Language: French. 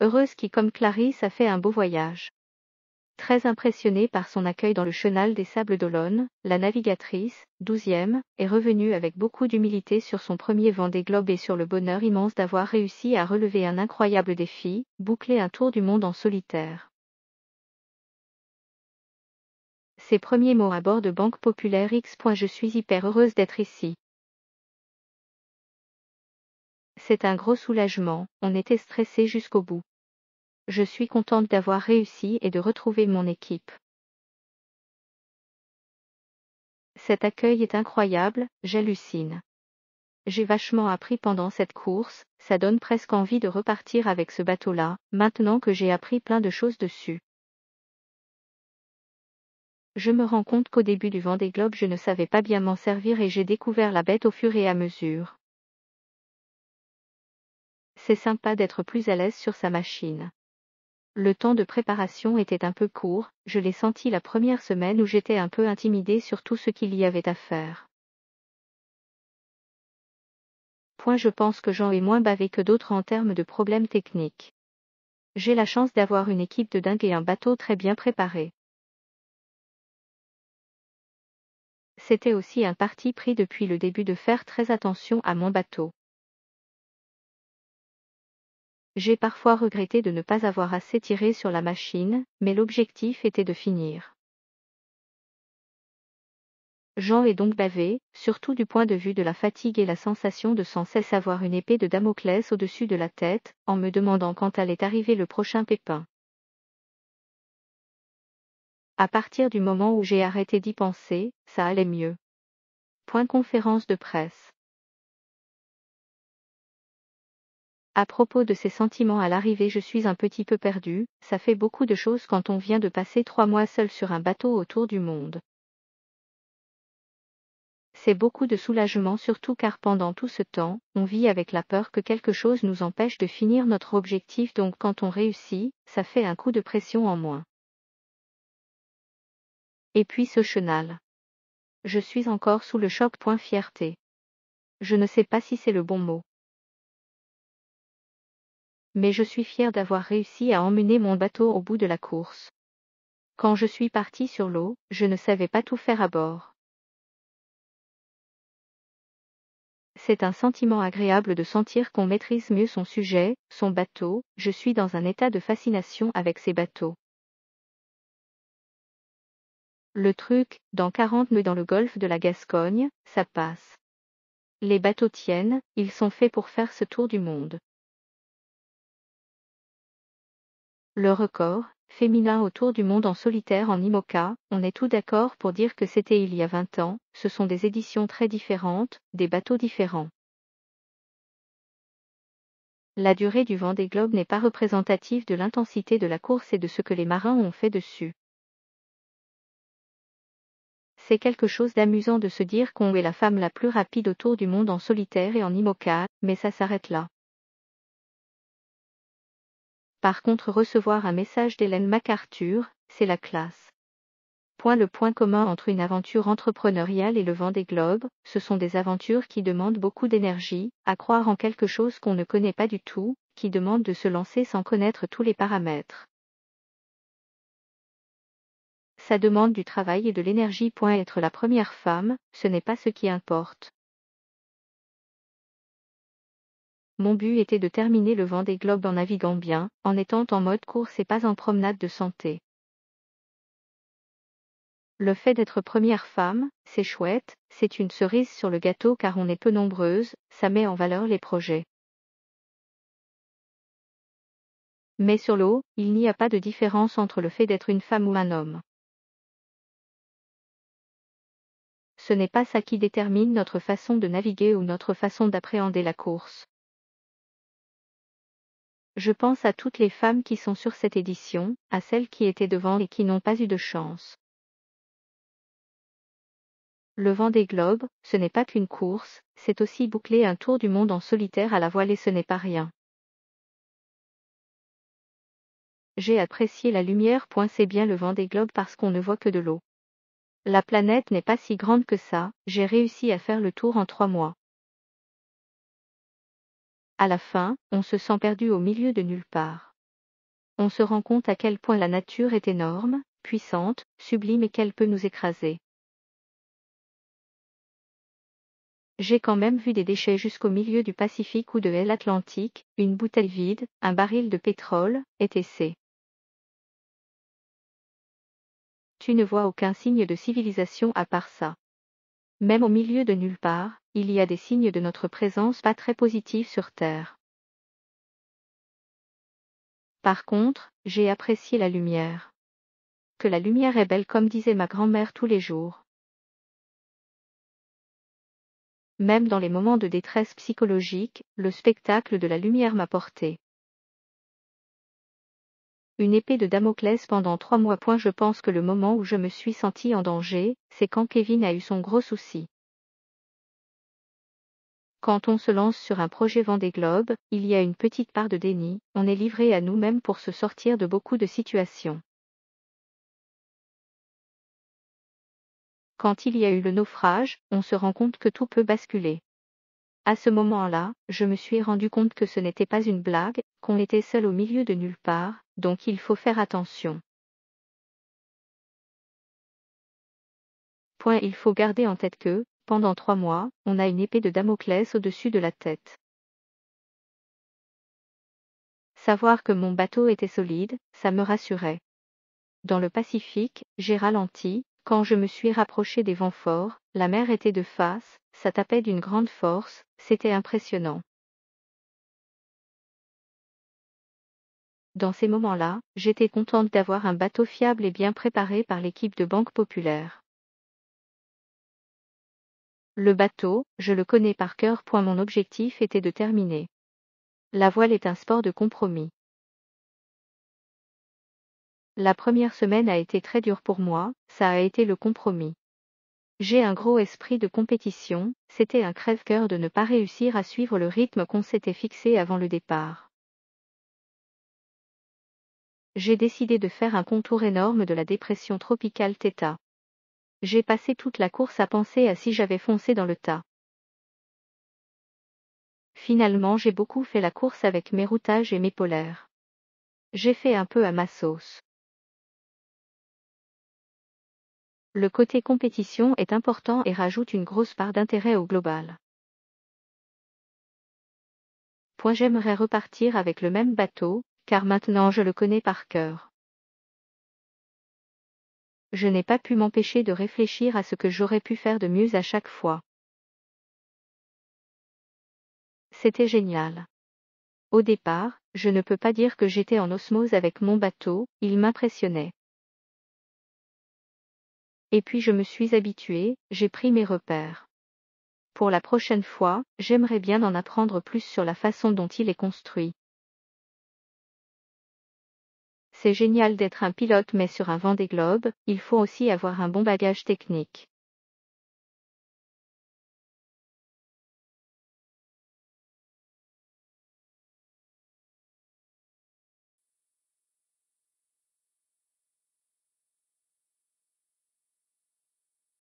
heureuse qui comme Clarisse a fait un beau voyage. Très impressionnée par son accueil dans le chenal des sables d'Olonne, la navigatrice, douzième, est revenue avec beaucoup d'humilité sur son premier vent des globes et sur le bonheur immense d'avoir réussi à relever un incroyable défi, boucler un tour du monde en solitaire. Ses premiers mots à bord de Banque Populaire X. Je suis hyper heureuse d'être ici. C'est un gros soulagement, on était stressé jusqu'au bout. Je suis contente d'avoir réussi et de retrouver mon équipe. Cet accueil est incroyable, j'hallucine. J'ai vachement appris pendant cette course, ça donne presque envie de repartir avec ce bateau-là, maintenant que j'ai appris plein de choses dessus. Je me rends compte qu'au début du vent des globes je ne savais pas bien m'en servir et j'ai découvert la bête au fur et à mesure. C'est sympa d'être plus à l'aise sur sa machine. Le temps de préparation était un peu court, je l'ai senti la première semaine où j'étais un peu intimidé sur tout ce qu'il y avait à faire. Point je pense que j'en ai moins bavé que d'autres en termes de problèmes techniques. J'ai la chance d'avoir une équipe de dingue et un bateau très bien préparé. C'était aussi un parti pris depuis le début de faire très attention à mon bateau. J'ai parfois regretté de ne pas avoir assez tiré sur la machine, mais l'objectif était de finir. Jean est donc bavé, surtout du point de vue de la fatigue et la sensation de sans cesse avoir une épée de Damoclès au-dessus de la tête, en me demandant quand allait arriver le prochain pépin. À partir du moment où j'ai arrêté d'y penser, ça allait mieux. Point conférence de presse. À propos de ces sentiments à l'arrivée, je suis un petit peu perdu, ça fait beaucoup de choses quand on vient de passer trois mois seul sur un bateau autour du monde. C'est beaucoup de soulagement surtout car pendant tout ce temps, on vit avec la peur que quelque chose nous empêche de finir notre objectif donc quand on réussit, ça fait un coup de pression en moins. Et puis ce chenal. Je suis encore sous le choc. Point fierté. Je ne sais pas si c'est le bon mot mais je suis fier d'avoir réussi à emmener mon bateau au bout de la course. Quand je suis parti sur l'eau, je ne savais pas tout faire à bord. C'est un sentiment agréable de sentir qu'on maîtrise mieux son sujet, son bateau, je suis dans un état de fascination avec ces bateaux. Le truc, dans 40 nœuds dans le golfe de la Gascogne, ça passe. Les bateaux tiennent, ils sont faits pour faire ce tour du monde. Le record, féminin autour du monde en solitaire en IMOCA, on est tout d'accord pour dire que c'était il y a 20 ans, ce sont des éditions très différentes, des bateaux différents. La durée du vent des globes n'est pas représentative de l'intensité de la course et de ce que les marins ont fait dessus. C'est quelque chose d'amusant de se dire qu'on est la femme la plus rapide autour du monde en solitaire et en IMOCA, mais ça s'arrête là. Par contre recevoir un message d'Hélène MacArthur, c'est la classe. Point le point commun entre une aventure entrepreneuriale et le vent des globes, ce sont des aventures qui demandent beaucoup d'énergie, à croire en quelque chose qu'on ne connaît pas du tout, qui demande de se lancer sans connaître tous les paramètres. Ça demande du travail et de l'énergie. Être la première femme, ce n'est pas ce qui importe. Mon but était de terminer le vent des globes en naviguant bien, en étant en mode course et pas en promenade de santé. Le fait d'être première femme, c'est chouette, c'est une cerise sur le gâteau car on est peu nombreuses, ça met en valeur les projets. Mais sur l'eau, il n'y a pas de différence entre le fait d'être une femme ou un homme. Ce n'est pas ça qui détermine notre façon de naviguer ou notre façon d'appréhender la course. Je pense à toutes les femmes qui sont sur cette édition, à celles qui étaient devant et qui n'ont pas eu de chance. Le vent des globes, ce n'est pas qu'une course, c'est aussi boucler un tour du monde en solitaire à la voile et ce n'est pas rien. J'ai apprécié la lumière. C'est bien le vent des globes parce qu'on ne voit que de l'eau. La planète n'est pas si grande que ça, j'ai réussi à faire le tour en trois mois. À la fin, on se sent perdu au milieu de nulle part. On se rend compte à quel point la nature est énorme, puissante, sublime et qu'elle peut nous écraser. J'ai quand même vu des déchets jusqu'au milieu du Pacifique ou de l'Atlantique, une bouteille vide, un baril de pétrole, etc. Tu ne vois aucun signe de civilisation à part ça. Même au milieu de nulle part, il y a des signes de notre présence pas très positifs sur Terre. Par contre, j'ai apprécié la lumière. Que la lumière est belle comme disait ma grand-mère tous les jours. Même dans les moments de détresse psychologique, le spectacle de la lumière m'a porté une épée de Damoclès pendant trois mois. Point, je pense que le moment où je me suis senti en danger, c'est quand Kevin a eu son gros souci. Quand on se lance sur un projet des globes, il y a une petite part de déni, on est livré à nous-mêmes pour se sortir de beaucoup de situations. Quand il y a eu le naufrage, on se rend compte que tout peut basculer. À ce moment-là, je me suis rendu compte que ce n'était pas une blague, qu'on était seul au milieu de nulle part, donc il faut faire attention. Point il faut garder en tête que, pendant trois mois, on a une épée de Damoclès au-dessus de la tête. Savoir que mon bateau était solide, ça me rassurait. Dans le Pacifique, j'ai ralenti, quand je me suis rapproché des vents forts, la mer était de face, ça tapait d'une grande force, c'était impressionnant. Dans ces moments-là, j'étais contente d'avoir un bateau fiable et bien préparé par l'équipe de Banque Populaire. Le bateau, je le connais par cœur. Point mon objectif était de terminer. La voile est un sport de compromis. La première semaine a été très dure pour moi, ça a été le compromis. J'ai un gros esprit de compétition, c'était un crève-cœur de ne pas réussir à suivre le rythme qu'on s'était fixé avant le départ j'ai décidé de faire un contour énorme de la dépression tropicale Theta. J'ai passé toute la course à penser à si j'avais foncé dans le tas. Finalement j'ai beaucoup fait la course avec mes routages et mes polaires. J'ai fait un peu à ma sauce. Le côté compétition est important et rajoute une grosse part d'intérêt au global. Point j'aimerais repartir avec le même bateau, car maintenant je le connais par cœur. Je n'ai pas pu m'empêcher de réfléchir à ce que j'aurais pu faire de mieux à chaque fois. C'était génial. Au départ, je ne peux pas dire que j'étais en osmose avec mon bateau, il m'impressionnait. Et puis je me suis habituée, j'ai pris mes repères. Pour la prochaine fois, j'aimerais bien en apprendre plus sur la façon dont il est construit. C'est génial d'être un pilote mais sur un vent des globes, il faut aussi avoir un bon bagage technique.